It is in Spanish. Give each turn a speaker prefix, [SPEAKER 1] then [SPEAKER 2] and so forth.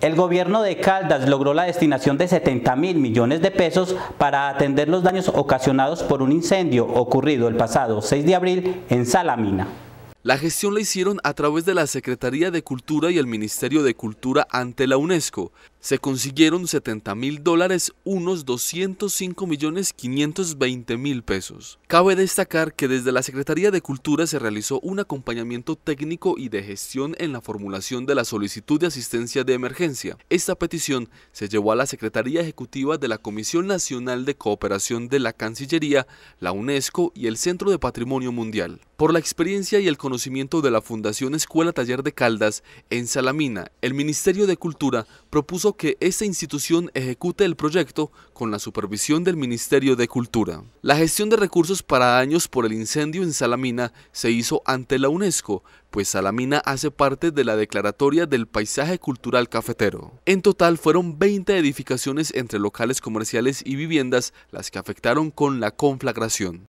[SPEAKER 1] El gobierno de Caldas logró la destinación de 70 mil millones de pesos para atender los daños ocasionados por un incendio ocurrido el pasado 6 de abril en Salamina.
[SPEAKER 2] La gestión la hicieron a través de la Secretaría de Cultura y el Ministerio de Cultura ante la UNESCO. Se consiguieron 70 mil dólares, unos 205 millones 520 mil pesos. Cabe destacar que desde la Secretaría de Cultura se realizó un acompañamiento técnico y de gestión en la formulación de la solicitud de asistencia de emergencia. Esta petición se llevó a la Secretaría Ejecutiva de la Comisión Nacional de Cooperación de la Cancillería, la UNESCO y el Centro de Patrimonio Mundial. Por la experiencia y el conocimiento de la Fundación Escuela Taller de Caldas en Salamina, el Ministerio de Cultura propuso que esta institución ejecute el proyecto con la supervisión del Ministerio de Cultura. La gestión de recursos para daños por el incendio en Salamina se hizo ante la UNESCO, pues Salamina hace parte de la declaratoria del paisaje cultural cafetero. En total fueron 20 edificaciones entre locales comerciales y viviendas las que afectaron con la conflagración.